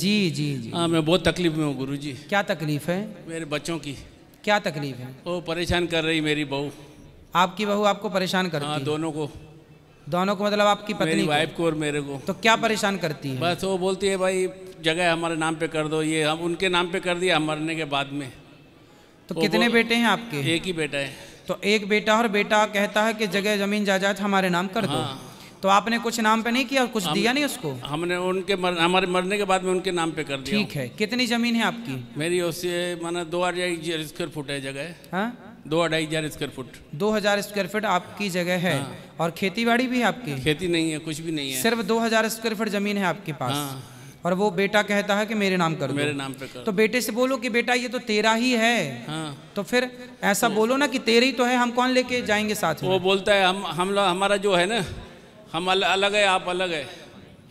जी जी जी हाँ मैं बहुत तकलीफ में हूँ गुरु जी क्या तकलीफ है मेरे बच्चों की क्या तकलीफ है वो परेशान कर रही मेरी बहू आपकी बहू आपको परेशान करती हाँ दोनों को दोनों को मतलब आपकी पत्नी मेरी वाइफ को और मेरे को तो क्या परेशान करती है बस वो बोलती है भाई जगह हमारे नाम पे कर दो ये हम उनके नाम पे कर दिया मरने के बाद में तो कितने बेटे हैं आपके एक ही बेटा है तो एक बेटा और बेटा कहता है कि जगह जमीन जायदाद हमारे नाम कर दो हाँ। तो आपने कुछ नाम पे नहीं किया और कुछ दिया नहीं उसको हमने उनके मर, हमारे मरने के बाद में उनके नाम पे कर दिया ठीक है कितनी जमीन है आपकी मेरी उससे माना दो हजार स्क्वायर फुट है जगह हाँ? दो अढ़ाई हजार स्क्वायर फुट दो हजार स्क्वायर फुट आपकी जगह है हाँ। और खेती बाड़ी भी है आपकी खेती नहीं है कुछ भी नहीं है सिर्फ दो हजार स्क्वायर फुट जमीन है आपके पास हाँ। और वो बेटा कहता है कि मेरे नाम कर मेरे नाम पे कर तो बेटे से बोलो कि बेटा ये तो तेरा ही है हाँ। तो फिर ऐसा बोलो ना कि तेरे ही तो है हम कौन लेके जाएंगे साथ में वो बोलता है हम हम हमारा जो है ना हम अल, अलग है आप अलग है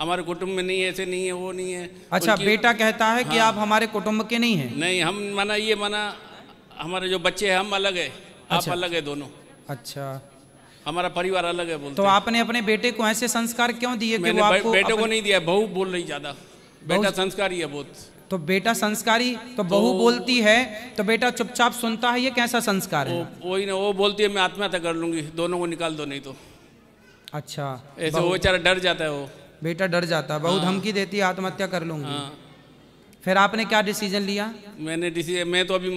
हमारे कुटुंब में नहीं है ऐसे नहीं है वो नहीं है अच्छा बेटा कहता है कि हाँ, आप हमारे कुटुंब के नहीं हैं नहीं हम माना ये माना हमारे जो बच्चे हैं हम अलग है अच्छा, आप अलग है दोनों अच्छा हमारा परिवार अलग है बोलते तो आपने अपने बेटे को ऐसे संस्कार क्यों दिए कि वो आपको बेटे अपने... को नहीं दिया बहू बोल रही ज्यादा बेटा संस्कारी है बहुत तो बेटा संस्कारी तो, तो बहू तो, बोलती है तो बेटा चुपचाप सुनता है ये कैसा संस्कार है वही ना वो बोलती है मैं आत्महत्या कर लूंगी दोनों को निकाल दो नहीं तो अच्छा ऐसे वो बेचारा डर जाता है वो बेटा डर जाता है बहुत हाँ। धमकी देती आत्महत्या कर लूंगी हाँ। फिर आपने क्या डिसीजन लिया मैंने डिसीजन मैं तो अभी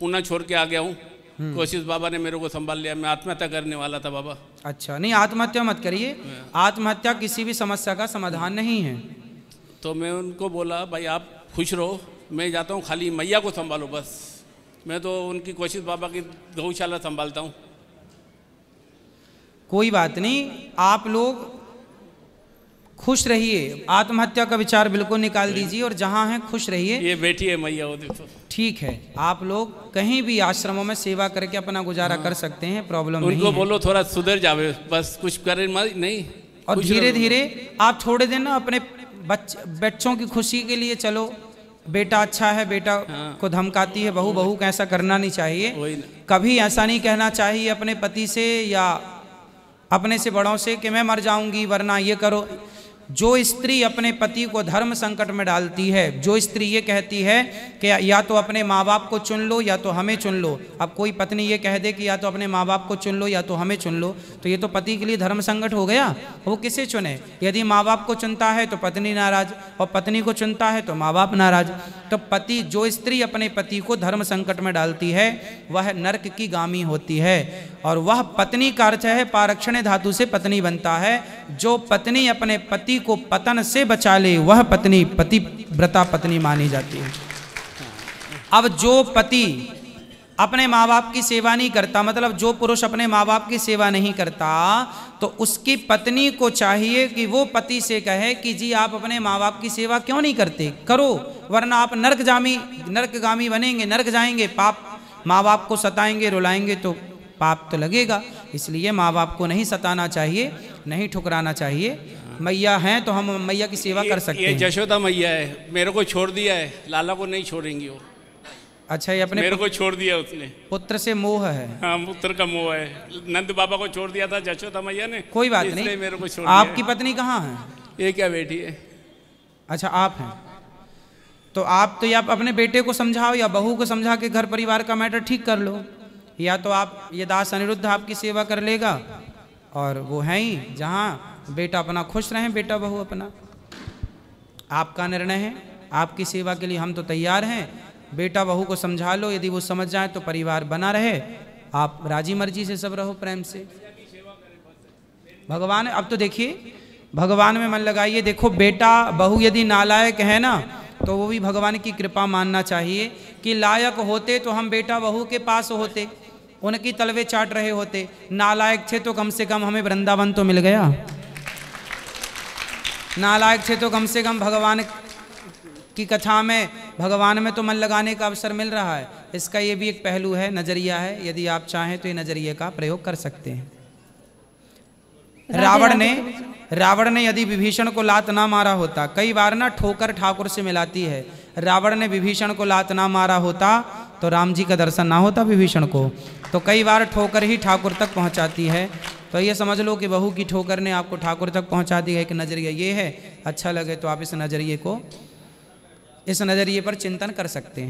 पूना छोड़ के आ गया हूँ हम्म। कोशिश बाबा ने मेरे को संभाल लिया मैं आत्महत्या करने वाला था बाबा अच्छा नहीं आत्महत्या मत करिए हाँ। आत्महत्या किसी भी समस्या का समाधान नहीं है तो मैं उनको बोला भाई आप खुश रहो मैं जाता हूँ खाली मैया को संभालो बस मैं तो उनकी कोशिश बाबा की गौशाला संभालता हूँ कोई बात नहीं आप लोग खुश रहिए आत्महत्या का विचार बिल्कुल निकाल दीजिए और जहाँ हैं खुश रहिए ये बैठिए मैया ठीक है आप लोग कहीं भी आश्रमों में सेवा करके अपना गुजारा हाँ। कर सकते हैं प्रॉब्लम उनको बोलो थोड़ा सुधर जावे बस कुछ करे नहीं और धीरे धीरे आप दिन ना अपने बच्चों की खुशी के लिए चलो बेटा अच्छा है बेटा हाँ। को धमकाती है बहू बहू कैसा करना नहीं चाहिए कभी ऐसा नहीं कहना चाहिए अपने पति से या अपने से बड़ों से कि मैं मर जाऊंगी वरना ये करो जो स्त्री अपने पति को धर्म संकट में डालती है जो स्त्री ये कहती है कि या तो अपने माँ बाप को चुन लो या तो हमें चुन लो अब कोई पत्नी ये कह दे कि या तो अपने माँ बाप को चुन लो या तो हमें चुन लो तो ये तो पति के लिए धर्म संकट हो गया वो किसे चुने यदि माँ बाप को चुनता है तो पत्नी नाराज और पत्नी को चुनता है तो माँ बाप नाराज तो पति जो स्त्री अपने पति को धर्म संकट में डालती है वह नर्क की गामी होती है और वह पत्नी का अर्थ है पारक्षण धातु से पत्नी बनता है जो पत्नी अपने पति को पतन से बचा ले वह पत्नी पति व्रता पत्नी मानी जाती है अब जो पति अपने माँ बाप की सेवा नहीं करता मतलब जो पुरुष अपने माँ बाप की सेवा नहीं करता तो उसकी पत्नी को चाहिए कि वो पति से कहे कि जी आप अपने माँ बाप की सेवा क्यों नहीं करते करो वरना आप नर्क जामी नरकगामी बनेंगे नर्क जाएंगे पाप माँ बाप को सताएंगे रुलाएंगे तो पाप तो लगेगा इसलिए माँ बाप को नहीं सताना चाहिए नहीं ठुकराना चाहिए मैया हैं तो हम मैया की सेवा कर सकते ये हैं ये जशोदा मैया है मेरे को छोड़ दिया है लाला को नहीं छोड़ेंगी वो अच्छा ये अपने मेरे को छोड़ दिया उसने पुत्र से मोह है हाँ पुत्र का मोह है नंद बाबा को छोड़ दिया था जशोदा मैया ने कोई बात नहीं मेरे को छोड़ आपकी पत्नी कहाँ है ये क्या बेटी है अच्छा आप हैं तो आप तो या अपने बेटे को समझाओ या बहू को समझा के घर परिवार का मैटर ठीक कर लो या तो आप ये दास अनिरुद्ध आपकी सेवा कर लेगा और वो हैं ही जहाँ बेटा अपना खुश रहें बेटा बहू अपना आपका निर्णय है आपकी सेवा के लिए हम तो तैयार हैं बेटा बहू को समझा लो यदि वो समझ जाए तो परिवार बना रहे आप राजी मर्जी से सब रहो प्रेम से भगवान अब तो देखिए भगवान में मन लगाइए देखो बेटा बहू यदि नालायक है ना तो वो भी भगवान की कृपा मानना चाहिए कि लायक होते तो हम बेटा बहू के पास होते उनकी तलवे चाट रहे होते नालायक थे तो कम से कम हमें वृंदावन तो मिल गया नालायक थे तो कम से कम भगवान की कथा में भगवान में तो मन लगाने का अवसर मिल रहा है इसका ये भी एक पहलू है नज़रिया है यदि आप चाहें तो ये नज़रिए का प्रयोग कर सकते हैं रावण ने रावण ने यदि विभीषण को लात ना मारा होता कई बार ना ठोकर ठाकुर से मिलाती है रावण ने विभीषण को लात ना मारा होता तो राम जी का दर्शन ना होता विभीषण को तो कई बार ठोकर ही ठाकुर तक पहुंचाती है तो ये समझ लो कि बहू की ठोकर ने आपको ठाकुर तक पहुंचा दिया एक नज़रिया ये है अच्छा लगे तो आप इस नज़रिए को इस नज़रिए पर चिंतन कर सकते हैं